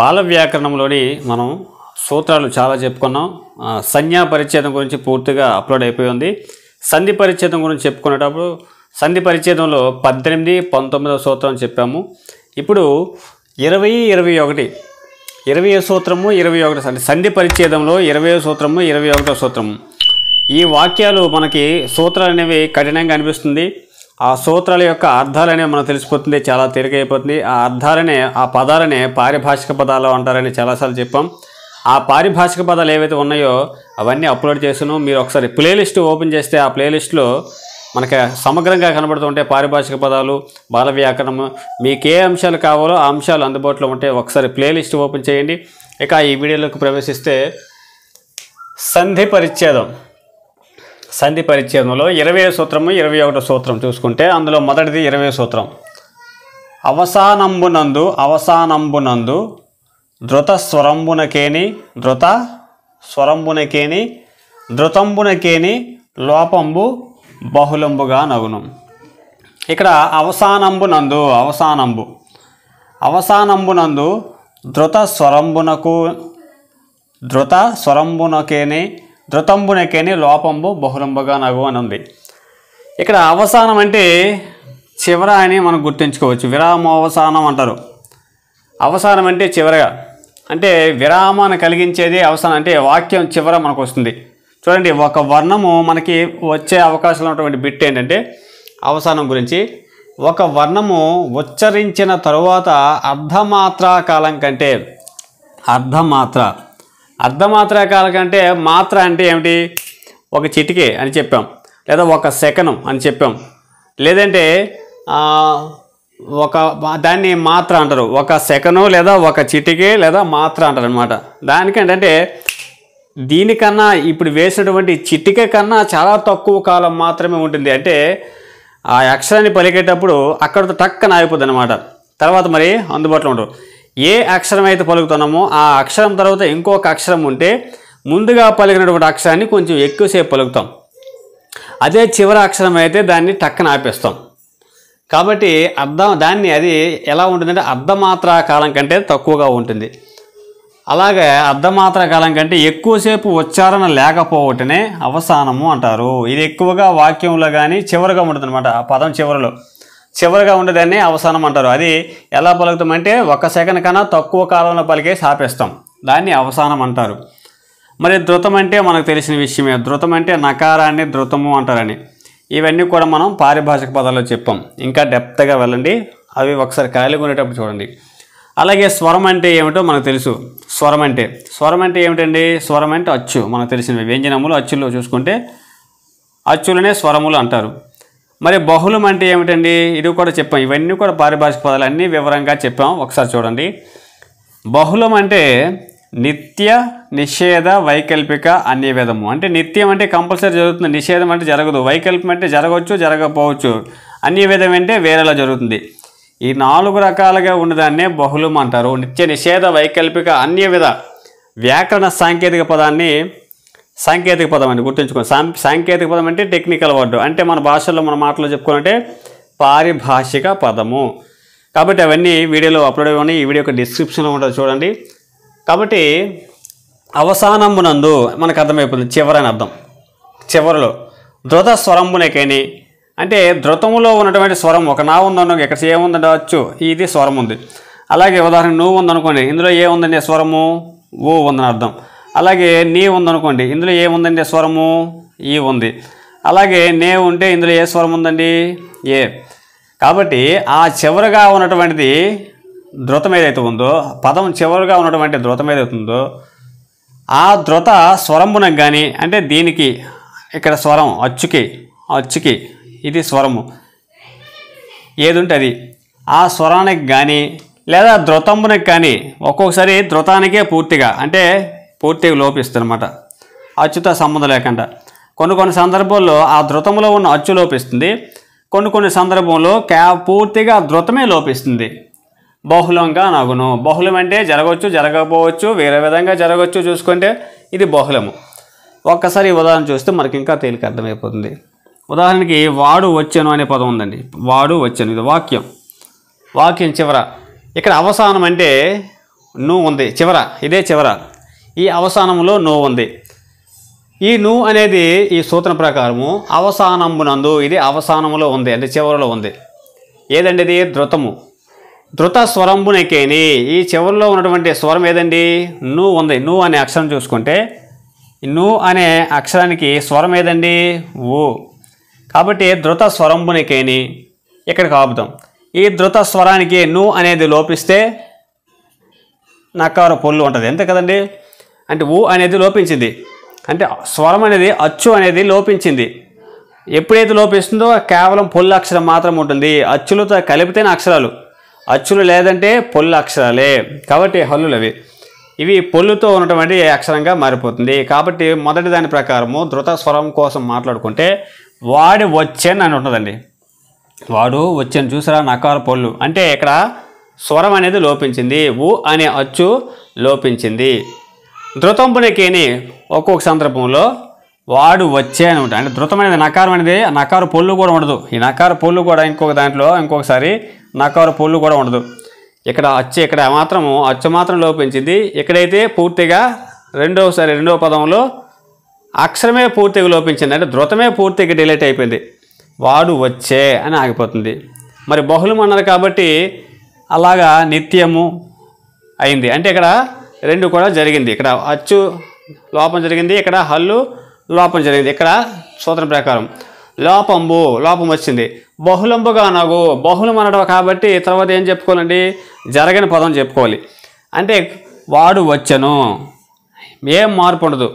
బాల వ్యాకరణంలోని మనం సూత్రాలు చాలా చెప్పుకున్నాం సంజ్ఞా పరిచ్ఛేదం గురించి పూర్తిగా అప్లోడ్ అయిపోయి ఉంది సంధి పరిచ్ఛేదం గురించి చెప్పుకునేటప్పుడు సంధి పరిచ్ఛేదంలో పద్దెనిమిది పంతొమ్మిదవ సూత్రం చెప్పాము ఇప్పుడు ఇరవై ఇరవై ఒకటి ఇరవై సూత్రము ఇరవై ఒకటి అంటే సంధి పరిచ్ఛేదంలో ఇరవై సూత్రము ఇరవై ఒకటో సూత్రము ఈ వాక్యాలు మనకి సూత్రాలు అనేవి కఠినంగా అనిపిస్తుంది ఆ సూత్రాల యొక్క అర్థాలనే మనం తెలిసిపోతుంది చాలా తేలికైపోతుంది ఆ అర్థాలనే ఆ పదాలనే పారిభాషిక పదాలు అంటారని చాలాసార్లు చెప్పాం ఆ పారిభాషిక పదాలు ఏవైతే ఉన్నాయో అవన్నీ అప్లోడ్ చేసాను మీరు ఒకసారి ప్లేలిస్ట్ ఓపెన్ చేస్తే ఆ ప్లేలిస్ట్లో మనకి సమగ్రంగా కనబడుతుంటే పారిభాషిక పదాలు బాల వ్యాకరణము మీకు ఏ అంశాలు కావాలో ఆ అంశాలు అందుబాటులో ఉంటే ఒకసారి ప్లేలిస్ట్ ఓపెన్ చేయండి ఇక ఈ వీడియోలోకి ప్రవేశిస్తే సంధి పరిచ్ఛేదం సంధి పరిచ్ఛేదంలో ఇరవై సూత్రము ఇరవై ఒకటో సూత్రం చూసుకుంటే అందులో మొదటిది ఇరవై సూత్రం అవసానంబునందు అవసానంబునందు ధృత స్వరంబునకేని ధృత స్వరంబునకేని ధృతంబునకేని లోపంబు బహుళంబుగా నగును ఇక్కడ అవసానంబునందు అవసానంబు అవసానంబునందు ధృత స్వరంబునకు ధృత స్వరంబునకేని ధృతంబునెక్కని లోపంబు బహురంబగా నగు అని ఉంది ఇక్కడ అవసానం అంటే చివర అని మనం గుర్తుంచుకోవచ్చు అవసానం అంటారు అవసానం అంటే చివరగా అంటే విరామాన్ని కలిగించేది అవసానం అంటే వాక్యం చివర మనకు వస్తుంది చూడండి ఒక వర్ణము మనకి వచ్చే అవకాశం ఉన్నటువంటి బిట్ ఏంటంటే అవసానం గురించి ఒక వర్ణము ఉచ్చరించిన తరువాత అర్ధమాత్రా కాలం కంటే అర్ధమాత్ర అర్ధమాత్రకాల కంటే మాత్ర అంటే ఏమిటి ఒక చిటికే అని చెప్పాం లేదా ఒక సెకనం అని చెప్పాం లేదంటే ఒక దాన్ని మాత్ర అంటారు ఒక సెకను లేదా ఒక చిటికే లేదా మాత్ర అంటారు అనమాట దానికంటే దీనికన్నా ఇప్పుడు వేసినటువంటి చిటిక కన్నా చాలా తక్కువ కాలం మాత్రమే ఉంటుంది అంటే ఆ అక్షరాన్ని పలికేటప్పుడు అక్కడతో టక్కన ఆగిపోద్ది అనమాట తర్వాత మరి అందుబాటులో ఉండరు ఏ అక్షరం అయితే పలుకుతున్నామో ఆ అక్షరం తర్వాత ఇంకొక అక్షరం ఉంటే ముందుగా పలికినటువంటి అక్షరాన్ని కొంచెం ఎక్కువసేపు పలుకుతాం అదే చివరి అక్షరం అయితే దాన్ని టక్కన ఆపేస్తాం కాబట్టి అర్థం దాన్ని అది ఎలా ఉంటుందంటే అర్ధమాత్రా కాలం కంటే తక్కువగా ఉంటుంది అలాగే అర్ధమాత్ర కాలం కంటే ఎక్కువసేపు ఉచ్చారణ లేకపోవటనే అవసానము అంటారు ఇది ఎక్కువగా వాక్యంలో కానీ చివరిగా ఉంటుంది ఆ పదం చివరిలో చివరిగా ఉండేదాన్ని అవసానం అంటారు అది ఎలా పలుకుతామంటే ఒక సెకండ్ కన్నా తక్కువ కాలంలో పలికే సాపేస్తాం దాన్ని అవసానం అంటారు మరి ధృతం అంటే మనకు తెలిసిన విషయమే ధృతం అంటే నకారాన్ని ధృతము అంటారని ఇవన్నీ కూడా మనం పారిభాషిక పదాల్లో చెప్పాం ఇంకా డెప్త్గా వెళ్ళండి అవి ఒకసారి ఖాళీగా ఉండేటప్పుడు చూడండి అలాగే స్వరం అంటే ఏమిటో మనకు తెలుసు స్వరం అంటే స్వరం అంటే ఏమిటండి స్వరం అంటే అచ్చు మనకు తెలిసినవి వ్యంజనములు అచ్చులు చూసుకుంటే అచ్చులనే స్వరములు అంటారు మరి బహుళం అంటే ఏమిటండి ఇది కూడా చెప్పాం ఇవన్నీ కూడా పారిభాషిక పదాలు అన్నీ వివరంగా చెప్పాం ఒకసారి చూడండి బహుళం అంటే నిత్య నిషేధ వైకల్పిక అన్యవేదము అంటే నిత్యం అంటే కంపల్సరీ జరుగుతుంది నిషేధం అంటే జరగదు వైకల్పం అంటే జరగవచ్చు జరగకపోవచ్చు అన్యవేదం అంటే వేరేలా జరుగుతుంది ఈ నాలుగు రకాలుగా ఉన్నదాన్నే బహుళం అంటారు నిత్య నిషేధ వైకల్పిక అన్యవిధ వ్యాకరణ సాంకేతిక పదాన్ని సాంకేతిక పదం అని గుర్తుంచుకోండి సాం సాంకేతిక పదం అంటే టెక్నికల్ వర్డ్ అంటే మన భాషలో మన మాటలో చెప్పుకోవాలంటే పారిభాషిక పదము కాబట్టి అవన్నీ వీడియోలో అప్లోడ్ అయ్యి ఈ వీడియో యొక్క డిస్క్రిప్షన్లో ఉంటుంది చూడండి కాబట్టి అవసానమునందు మనకు అర్థమైపోతుంది చివరని అర్థం చివరిలో ధృత స్వరంబునకేని అంటే ధృతములో ఉన్నటువంటి స్వరం ఒక నా ఉందను ఎక్కడ ఏముందండవచ్చు ఇది స్వరం ఉంది అలాగే ఉదాహరణ నువ్వు ఉందనుకోండి ఇందులో ఏముందండి స్వరము ఓ ఉందని అర్థం అలాగే నీ ఉందనుకోండి ఇందులో ఏముందండి స్వరము ఈ ఉంది అలాగే నే ఉంటే ఇందులో ఏ స్వరం ఉందండి ఏ కాబట్టి ఆ చివరిగా ఉన్నటువంటిది ధృతం ఏదైతే ఉందో పదం చివరిగా ఉన్నటువంటి ధృతం ఏదైతే ఉందో ఆ ధృత స్వరంబునకు కానీ అంటే దీనికి ఇక్కడ స్వరం అచ్చుకి అచ్చుకి ఇది స్వరము ఏది ఉంటే అది ఆ స్వరానికి కానీ లేదా ద్రుతంబునకు కానీ ఒక్కొక్కసారి ధృతానికే పూర్తిగా అంటే పూర్తిగా లోపిస్తుందన్నమాట అచ్చుతో సంబంధం లేకుండా కొన్ని కొన్ని సందర్భాల్లో ఆ ధృతంలో ఉన్న అచ్చు లోపిస్తుంది కొన్ని కొన్ని సందర్భంలో క్యా పూర్తిగా ధృతమే లోపిస్తుంది బహుళంగా నగును బహుళం అంటే జరగవచ్చు జరగకపోవచ్చు వేరే విధంగా జరగవచ్చు చూసుకుంటే ఇది బహుళము ఒక్కసారి ఉదాహరణ చూస్తే మనకి ఇంకా తేలిక అర్థమైపోతుంది ఉదాహరణకి వాడు వచ్చాను అనే పదం ఉందండి వాడు వచ్చాను ఇది వాక్యం వాక్యం చివర ఇక్కడ అవసానం అంటే నువ్వు ఉంది చివర ఇదే చివర ఈ అవసానంలో నో ఉంది ఈ నూ అనేది ఈ సూత్రం ప్రకారము అవసానమునందు ఇది అవసానంలో ఉంది అంటే చివరిలో ఉంది ఏదండి ఇది ధృతము ధృత స్వరంబునకేని ఈ చివరిలో ఉన్నటువంటి స్వరం ఏదండి ను ఉంది నువ్వు అనే అక్షరం చూసుకుంటే నువ్వు అనే అక్షరానికి స్వరం ఏదండి ఊ కాబట్టి ధృత స్వరంబునకేని ఇక్కడికి ఆపుదాం ఈ ధృత స్వరానికి నువ్వు అనేది లోపిస్తే నక్కారు పొల్లు ఉంటుంది ఎంత కదండి అంటే ఊ అనేది లోపించింది అంటే స్వరం అనేది అచ్చు అనేది లోపించింది ఎప్పుడైతే లోపిస్తుందో కేవలం పొల్ల అక్షరం మాత్రం ఉంటుంది అచ్చులతో కలిపితేనే అక్షరాలు అచ్చులు లేదంటే పొల్ల అక్షరాలే కాబట్టి హల్లులు అవి ఇవి పొల్లుతో ఉన్నటువంటి అక్షరంగా మారిపోతుంది కాబట్టి మొదటి దాని ప్రకారము ధృత స్వరం కోసం మాట్లాడుకుంటే వాడి వచ్చెన్ అని ఉంటుందండి వాడు వచ్చెన్ చూసారా నకార పొల్లు అంటే ఇక్కడ స్వరం అనేది లోపించింది ఊ అనే అచ్చు లోపించింది ధృతంపునికేని ఒక్కొక్క సందర్భంలో వాడు వచ్చే అని ఉంటాయి అంటే ధృతమైనది నకారం అనేది నకారు పొల్లు కూడా ఉండదు ఈ నకారు పొల్లు కూడా ఇంకొక దాంట్లో ఇంకొకసారి నకారు పొల్లు కూడా ఉండదు ఇక్కడ అచ్చు ఇక్కడ మాత్రము అచ్చు మాత్రం లోపించింది ఇక్కడైతే పూర్తిగా రెండవసారి రెండవ పదంలో అక్షరమే పూర్తిగా లోపించింది అంటే ధృతమే పూర్తిగా డిలేట్ అయిపోయింది వాడు వచ్చే అని ఆగిపోతుంది మరి బహుళం అన్నారు కాబట్టి అలాగా నిత్యము అయింది అంటే ఇక్కడ రెండు కూడా జరిగింది ఇక్కడ అచ్చు లోపం జరిగింది ఇక్కడ హల్లు లోపం జరిగింది ఇక్కడ సూత్రం ప్రకారం లోపంబు లోపం వచ్చింది బహుళంబుగా నాకు బహుళం అనడం కాబట్టి తర్వాత ఏం చెప్పుకోవాలండి జరగని పదం చెప్పుకోవాలి అంటే వాడు వచ్చను ఏం మార్పు ఉండదు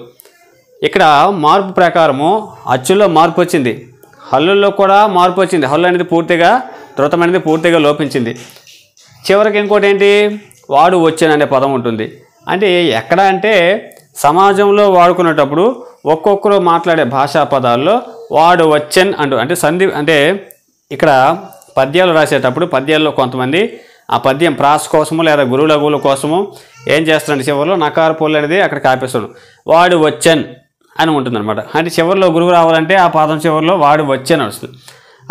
ఇక్కడ మార్పు ప్రకారము అచ్చుల్లో మార్పు వచ్చింది హల్లుల్లో కూడా మార్పు వచ్చింది హల్లు అనేది పూర్తిగా ధృతం అనేది పూర్తిగా లోపించింది చివరికి ఇంకోటి ఏంటి వాడు వచ్చాను అనే పదం ఉంటుంది అంటే ఎక్కడ అంటే సమాజంలో వాడుకునేటప్పుడు ఒక్కొక్కరు మాట్లాడే భాషా పదాల్లో వాడు వచ్చెన్ అంటూ అంటే సంధి అంటే ఇక్కడ పద్యాలు రాసేటప్పుడు పద్యాల్లో కొంతమంది ఆ పద్యం ప్రాస్ కోసము లేదా గురువు లఘువుల కోసము ఏం చేస్తాడు చివరిలో నకారు పూలు అనేది అక్కడ కాపేస్తాడు వాడు వచ్చెన్ అని ఉంటుంది అనమాట అంటే చివరిలో గురువు రావాలంటే ఆ పదం చివరిలో వాడు వచ్చెన్ వస్తుంది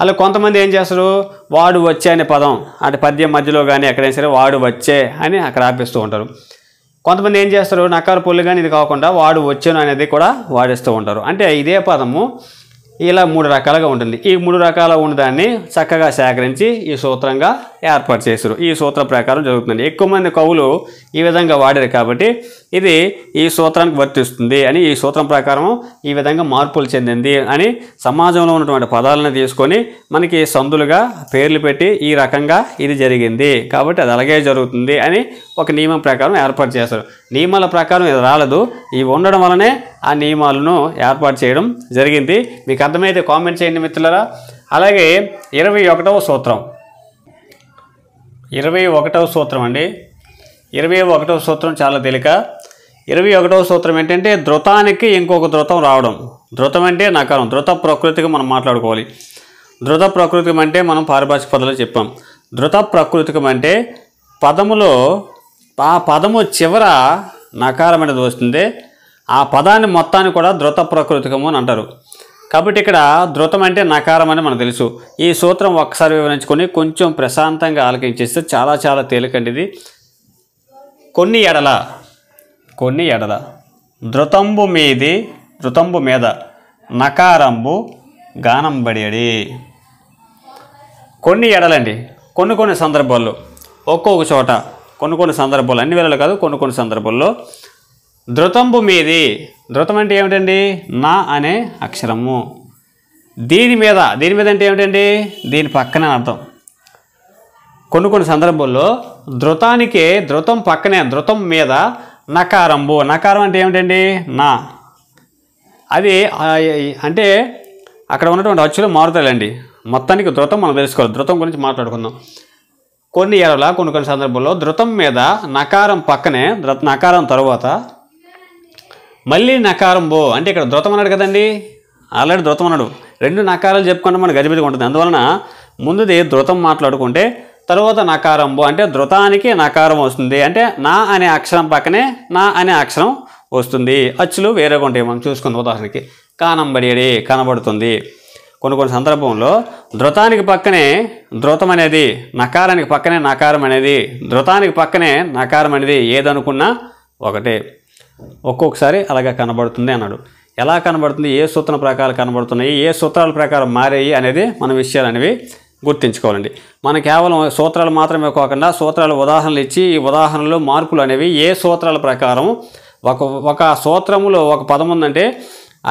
అలా కొంతమంది ఏం చేస్తారు వాడు వచ్చే అనే పదం అంటే పద్యం మధ్యలో కానీ ఎక్కడైనా సరే వాడు వచ్చే అని అక్కడ ఆపేస్తూ ఉంటారు కొంతమంది ఏం చేస్తారు నక్కారు పొల్లు కానీ ఇది కాకుండా వాడు వచ్చాను అనేది కూడా వాడేస్తూ ఉంటారు అంటే ఇదే పదము ఇలా మూడు రకాలుగా ఉంటుంది ఈ మూడు రకాల ఉన్నదాన్ని చక్కగా సేకరించి ఈ సూత్రంగా ఏర్పాటు చేశారు ఈ సూత్ర ప్రకారం జరుగుతుంది ఎక్కువ మంది కవులు ఈ విధంగా వాడారు కాబట్టి ఇది ఈ సూత్రానికి వర్తిస్తుంది అని ఈ సూత్రం ప్రకారం ఈ విధంగా మార్పులు చెందింది అని సమాజంలో ఉన్నటువంటి పదాలను తీసుకొని మనకి సందులుగా పేర్లు పెట్టి ఈ రకంగా ఇది జరిగింది కాబట్టి అది అలాగే జరుగుతుంది అని ఒక నియమం ప్రకారం ఏర్పాటు చేశారు నియమాల ప్రకారం ఇది రాలేదు ఇవి ఉండడం వలనే ఆ నియమాలను ఏర్పాటు చేయడం జరిగింది మీకు అర్థమైతే కామెంట్ చేయండి మిత్రులరా అలాగే ఇరవై ఒకటవ సూత్రం ఇరవై ఒకటవ సూత్రం అండి ఇరవై ఒకటవ సూత్రం చాలా తేలిక ఇరవై ఒకటవ సూత్రం ఏంటంటే ధృతానికి ఇంకొక ధృతం రావడం ధృతం అంటే నకారం ధృత ప్రకృతికి మనం మాట్లాడుకోవాలి ధృత ప్రకృతికం అంటే మనం పారిభాషిక పదాలు చెప్పాం ధృత ప్రకృతికం అంటే పదములో ఆ పదము చివర నకారం అనేది వస్తుంది ఆ పదాన్ని మొత్తాన్ని కూడా ధృత ప్రకృతికము అని అంటారు కాబట్టి ఇక్కడ ధృతం అంటే నకారం అని మనకు తెలుసు ఈ సూత్రం ఒక్కసారి వివరించుకొని కొంచెం ప్రశాంతంగా ఆలకించేస్తే చాలా చాలా తేలికండి ఇది కొన్ని ఎడల కొన్ని ఎడల ధృతంబు మీది ధృతంబు మీద నకారంబు గానంబడేడి కొన్ని ఎడలండి కొన్ని కొన్ని సందర్భాల్లో ఒక్కొక్క చోట కొన్ని కొన్ని సందర్భాలు అన్ని వేళలు కాదు కొన్ని కొన్ని సందర్భాల్లో ధృతంబు మీది ధృతం అంటే ఏమిటండి నా అనే అక్షరము దీని మీద దీని మీద అంటే ఏమిటండి దీని పక్కనే అర్థం కొన్ని కొన్ని సందర్భాల్లో ధృతానికే ధృతం పక్కనే ధృతం మీద నకారంబు నకారం అంటే ఏమిటండి నా అది అంటే అక్కడ ఉన్నటువంటి అచ్చులు మారుతాయండి మొత్తానికి ధృతం మనం తెలుసుకోవాలి ధృతం గురించి మాట్లాడుకుందాం కొన్ని ఏళ్ళ కొన్ని కొన్ని సందర్భాల్లో ధృతం మీద నకారం పక్కనే నకారం తర్వాత మళ్ళీ నకారం బో అంటే ఇక్కడ ధృతం అన్నాడు కదండి ఆల్రెడీ ధృతం అన్నాడు రెండు నకారాలు చెప్పుకుంటే మన గజిబిజిగా ఉంటుంది అందువలన ముందుది ధృతం మాట్లాడుకుంటే తర్వాత నకారం బో అంటే ధృతానికి నకారం వస్తుంది అంటే నా అనే అక్షరం పక్కనే నా అనే అక్షరం వస్తుంది అచ్చులు వేరేగా ఉంటాయి మనం చూసుకుందాం ఉదాహరణకి కానంబడి కనబడుతుంది కొన్ని కొన్ని సందర్భంలో ధృతానికి పక్కనే ధృతం అనేది నకారానికి పక్కనే నకారం అనేది ధృతానికి పక్కనే నకారం అనేది ఏదనుకున్నా ఒకటే ఒక్కొక్కసారి అలాగా కనబడుతుంది అన్నాడు ఎలా కనబడుతుంది ఏ సూత్రం ప్రకారం కనబడుతున్నాయి ఏ సూత్రాల ప్రకారం మారాయి అనేది మన విషయాలు అనేవి గుర్తించుకోవాలండి మన కేవలం సూత్రాలు మాత్రమే కాకుండా సూత్రాలు ఉదాహరణలు ఇచ్చి ఈ ఉదాహరణలు మార్పులు అనేవి ఏ సూత్రాల ప్రకారం ఒక ఒక సూత్రములో ఒక పదం ఉందంటే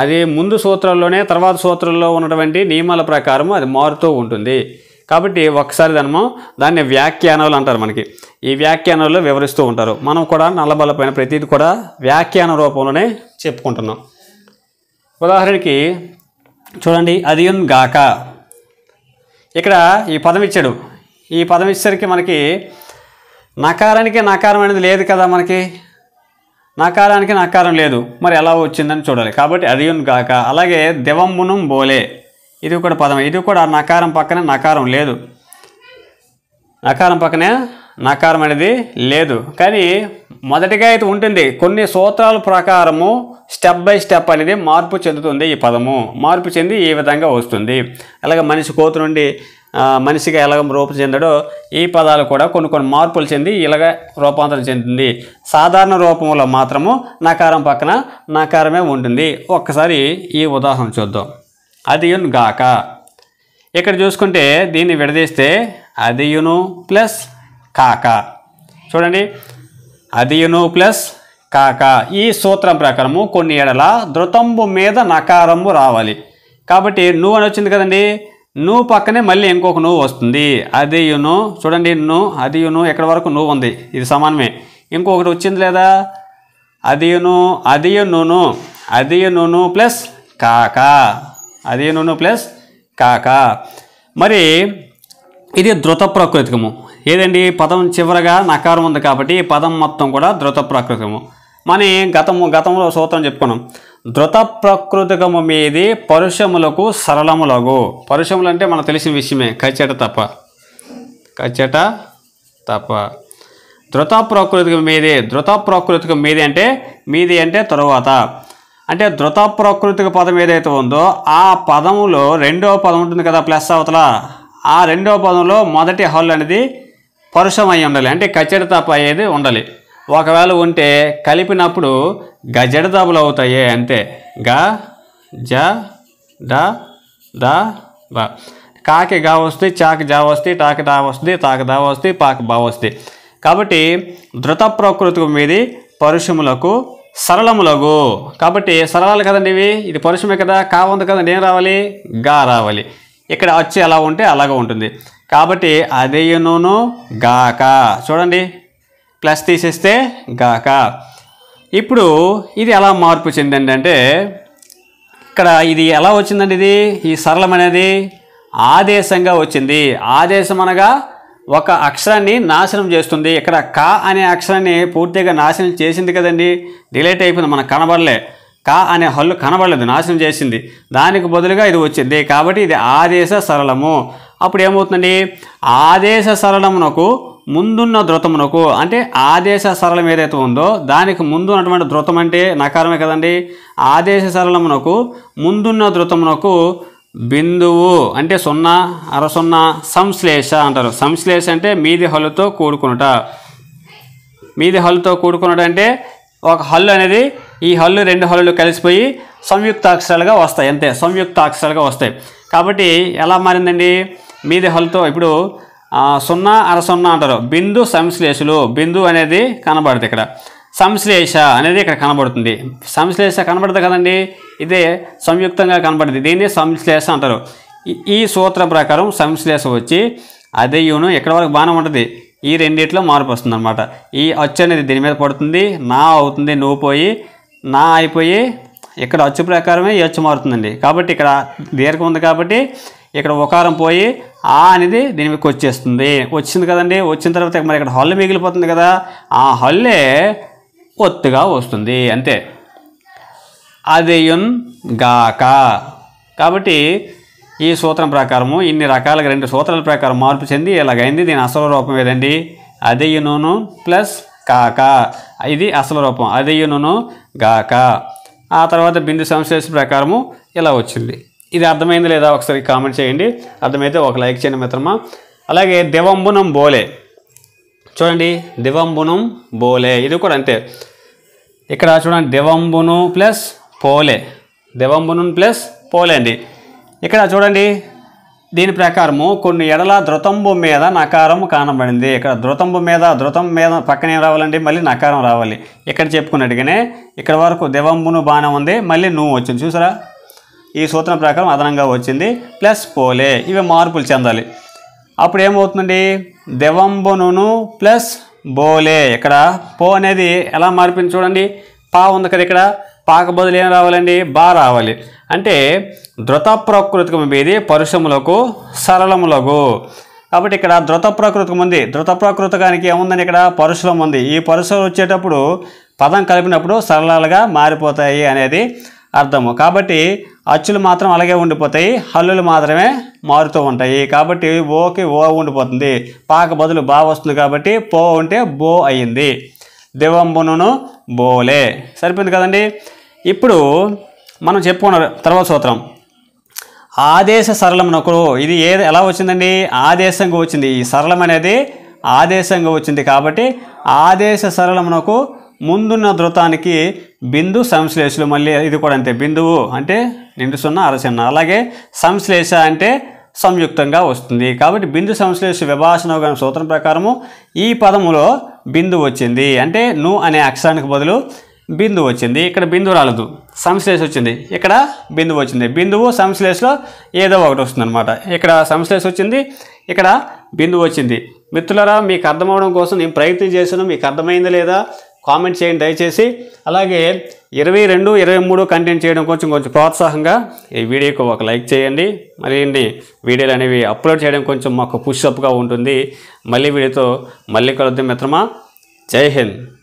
అది ముందు సూత్రాల్లోనే తర్వాత సూత్రంలో ఉన్నటువంటి నియమాల ప్రకారం అది మారుతూ ఉంటుంది కాబట్టి ఒకసారి ధర్మం దాన్ని వ్యాఖ్యానాలు అంటారు మనకి ఈ వ్యాఖ్యానాల్లో వివరిస్తూ ఉంటారు మనం కూడా నల్లబలపైన ప్రతిదీ కూడా వ్యాఖ్యాన రూపంలోనే చెప్పుకుంటున్నాం ఉదాహరణకి చూడండి అదియున్ గాక ఇక్కడ ఈ పదం ఇచ్చాడు ఈ పదం ఇచ్చేసరికి మనకి నకారానికి నకారం అనేది లేదు కదా మనకి నకారానికి నకారం లేదు మరి ఎలా వచ్చిందని చూడాలి కాబట్టి అదియున్ గాక అలాగే దివంబునం బోలే ఇది కూడా పదం ఇది కూడా నకారం పక్కన నకారం లేదు నకారం పక్కనే నకారం అనేది లేదు కానీ మొదటిగా అయితే ఉంటుంది కొన్ని సూత్రాల ప్రకారము స్టెప్ బై స్టెప్ అనేది మార్పు చెందుతుంది ఈ పదము మార్పు చెంది ఈ విధంగా వస్తుంది అలాగే మనిషి కోతు నుండి మనిషిగా ఎలాగ రూపు చెందడో ఈ పదాలు కూడా కొన్ని కొన్ని మార్పులు చెంది ఇలాగ రూపాంతరం చెందుతుంది సాధారణ రూపంలో మాత్రము నకారం పక్కన నకారమే ఉంటుంది ఒక్కసారి ఈ ఉదాహరణ చూద్దాం అదియునుగాక ఇక్కడ చూసుకుంటే దీన్ని విడదీస్తే అదియును ప్లస్ కాక చూడండి అదియును ప్లస్ కాక ఈ సూత్రం ప్రకారము కొన్ని ఏడల ధృతంబు మీద నకారంబు రావాలి కాబట్టి నువ్వు అని వచ్చింది కదండి నువ్వు పక్కనే మళ్ళీ ఇంకొక నువ్వు వస్తుంది అదియును చూడండి ను అదియును ఎక్కడి వరకు నువ్వు ఉంది ఇది సమానమే ఇంకొకటి వచ్చింది లేదా అదియును అదియును అదియును ప్లస్ కాక అదేనును ప్లస్ కాక మరి ఇది ధృత ప్రకృతికము ఏదండి పదం చివరగా నకారం ఉంది కాబట్టి పదం మొత్తం కూడా ధృత ప్రకృతికము మన గతము గతంలో సూత్రం చెప్పుకున్నాం ధృత ప్రకృతికము మీది పరుషములకు సరళములగు పరుషములు అంటే మనకు తెలిసిన విషయమే కచ్చట తప్ప కచ్చట తప్ప ధృత ప్రకృతికం మీదే ధృత ప్రకృతికం మీది అంటే మీది అంటే తరువాత అంటే ధృత ప్రకృతిక పదం ఏదైతే ఉందో ఆ పదములో రెండవ పదం ఉంటుంది కదా ప్లస్ అవతల ఆ రెండవ పదంలో మొదటి హల్ అనేది పరుషమై ఉండాలి అంటే తప్ప అయ్యేది ఉండాలి ఒకవేళ ఉంటే కలిపినప్పుడు గజడదబులు అవుతాయి అంతే గ జ డ ద కాకి గా వస్తుంది చాకి జా వస్తుంది టాకి దా వస్తుంది తాకి దా వస్తుంది పాకి బా వస్తుంది కాబట్టి ధృత ప్రకృతి మీది పరుషములకు సరళములగు కాబట్టి సరళాలు కదండి ఇవి ఇది పరుషమే కదా కా ఉంది కదండి ఏం రావాలి గా రావాలి ఇక్కడ వచ్చి ఎలా ఉంటే అలాగ ఉంటుంది కాబట్టి అదేయును గాక చూడండి ప్లస్ తీసేస్తే గాక ఇప్పుడు ఇది ఎలా మార్పు చెందండి అంటే ఇక్కడ ఇది ఎలా వచ్చిందండి ఇది ఈ సరళం అనేది ఆదేశంగా వచ్చింది ఆదేశం అనగా ఒక అక్షరాన్ని నాశనం చేస్తుంది ఇక్కడ కా అనే అక్షరాన్ని పూర్తిగా నాశనం చేసింది కదండి డిలేట్ అయిపోయింది మనకు కనబడలే కా అనే హల్లు కనబడలేదు నాశనం చేసింది దానికి బదులుగా ఇది వచ్చింది కాబట్టి ఇది ఆదేశ సరళము అప్పుడు ఏమవుతుందండి ఆదేశ సరళమునకు ముందున్న ధృతమునకు అంటే ఆదేశ సరళం ఏదైతే ఉందో దానికి ముందు ఉన్నటువంటి ధృతం అంటే నకారమే కదండి ఆదేశ సరళమునకు ముందున్న ధృతమునకు బిందువు అంటే సున్నా అర సున్నా సంశ్లేష అంటారు సంశ్లేష అంటే మీది హల్లుతో కూడుకునుట మీది హల్లుతో కూడుకున్నట అంటే ఒక హల్లు అనేది ఈ హల్లు రెండు హల్లులు కలిసిపోయి సంయుక్తాక్షరాలుగా వస్తాయి అంతే సంయుక్తాక్షరాలుగా వస్తాయి కాబట్టి ఎలా మారిందండి మీది హల్లుతో ఇప్పుడు సున్నా అర సున్నా అంటారు బిందు సంశ్లేషులు బిందు అనేది కనబడుతుంది ఇక్కడ సంశ్లేష అనేది ఇక్కడ కనబడుతుంది సంశ్లేష కనబడదు కదండి ఇదే సంయుక్తంగా కనబడింది దీన్ని సంశ్లేష అంటారు ఈ సూత్రం ప్రకారం సంశ్లేష వచ్చి అదే యూను ఎక్కడ వరకు బాగానే ఉంటుంది ఈ రెండిట్లో మార్పు వస్తుంది అనమాట ఈ అచ్చు అనేది దీని మీద పడుతుంది నా అవుతుంది నువ్వు పోయి నా అయిపోయి ఇక్కడ అచ్చు ప్రకారమే ఈ అచ్చు మారుతుందండి కాబట్టి ఇక్కడ దీర్ఘం ఉంది కాబట్టి ఇక్కడ ఉకారం పోయి ఆ అనేది దీని మీకు వచ్చేస్తుంది వచ్చింది కదండి వచ్చిన తర్వాత మరి ఇక్కడ హల్లు మిగిలిపోతుంది కదా ఆ హల్లే ఒత్తుగా వస్తుంది అంతే అదేయున్ గాక కాబట్టి ఈ సూత్రం ప్రకారము ఇన్ని రకాలుగా రెండు సూత్రాల ప్రకారం మార్పు చెంది ఇలాగైంది దీని అసలు రూపం ఏదండి అదయ్యును ప్లస్ కాక ఇది అసలు రూపం అదేయునును గాక ఆ తర్వాత బిందు సంశ్లేషణ ప్రకారము ఇలా వచ్చింది ఇది అర్థమైంది లేదా ఒకసారి కామెంట్ చేయండి అర్థమైతే ఒక లైక్ చేయండి మిత్రమా అలాగే దివంబునం బోలే చూడండి దివంబునం బోలే ఇది కూడా అంతే ఇక్కడ చూడండి దివంబును ప్లస్ పోలే దివంబును ప్లస్ పోలే అండి ఇక్కడ చూడండి దీని ప్రకారము కొన్ని ఎడల ధృతంబు మీద నకారం కానబడింది ఇక్కడ ధృతంబు మీద ధృతం మీద పక్కనే రావాలండి మళ్ళీ నకారం రావాలి ఇక్కడ చెప్పుకున్నట్టుగానే ఇక్కడ వరకు దివంబును బాణం ఉంది మళ్ళీ నువ్వు వచ్చింది చూసారా ఈ సూత్రం ప్రకారం అదనంగా వచ్చింది ప్లస్ పోలే ఇవి మార్పులు చెందాలి అప్పుడు ఏమవుతుందండి దెవంబును ప్లస్ బోలే ఇక్కడ పో అనేది ఎలా మార్పింది చూడండి పా ఉంది కదా ఇక్కడ పాక బదులు ఏం రావాలండి బా రావాలి అంటే ద్రుత ప్రకృతికం ఇది పరుషములకు సరళములకు కాబట్టి ఇక్కడ ద్రుత ప్రకృతికం ఉంది ద్రుత ప్రకృతకానికి ఏముందని ఇక్కడ పరుశులం ఉంది ఈ పరుశులు వచ్చేటప్పుడు పదం కలిపినప్పుడు సరళాలుగా మారిపోతాయి అనేది అర్థము కాబట్టి అచ్చులు మాత్రం అలాగే ఉండిపోతాయి హల్లులు మాత్రమే మారుతూ ఉంటాయి కాబట్టి ఓకి ఓ ఉండిపోతుంది పాక బదులు బా వస్తుంది కాబట్టి పో ఉంటే బో అయింది దివంబును బోలే సరిపోయింది కదండి ఇప్పుడు మనం చెప్పుకున్నారు తర్వాత సూత్రం ఆదేశ సరళమునకు ఇది ఏది ఎలా వచ్చిందండి ఆదేశంగా వచ్చింది ఈ సరళం అనేది ఆదేశంగా వచ్చింది కాబట్టి ఆదేశ సరళమునకు ముందున్న ధృతానికి బిందు సంశ్లేషలు మళ్ళీ ఇది కూడా అంతే బిందువు అంటే నిండు సున్నా అరసున్నా అలాగే సంశ్లేష అంటే సంయుక్తంగా వస్తుంది కాబట్టి బిందు సంశ్లేష విభాషణ సూత్రం ప్రకారము ఈ పదములో బిందు వచ్చింది అంటే ను అనే అక్షరానికి బదులు బిందు వచ్చింది ఇక్కడ బిందు రాలదు సంశ్లేష వచ్చింది ఇక్కడ బిందువు వచ్చింది బిందువు సంశ్లేషలో ఏదో ఒకటి వస్తుందన్నమాట ఇక్కడ సంశ్లేష వచ్చింది ఇక్కడ బిందువు వచ్చింది మిత్రులరా మీకు అర్థమవడం కోసం నేను ప్రయత్నం చేశాను మీకు అర్థమైంది లేదా కామెంట్ చేయండి దయచేసి అలాగే ఇరవై రెండు ఇరవై మూడు కంటెంట్ చేయడం కొంచెం కొంచెం ప్రోత్సాహంగా ఈ వీడియోకి ఒక లైక్ చేయండి మరి వీడియోలు అనేవి అప్లోడ్ చేయడం కొంచెం మాకు పుష్అప్గా ఉంటుంది మళ్ళీ వీడియోతో మళ్ళీ కలుద్దాం మిత్రమా జై హింద్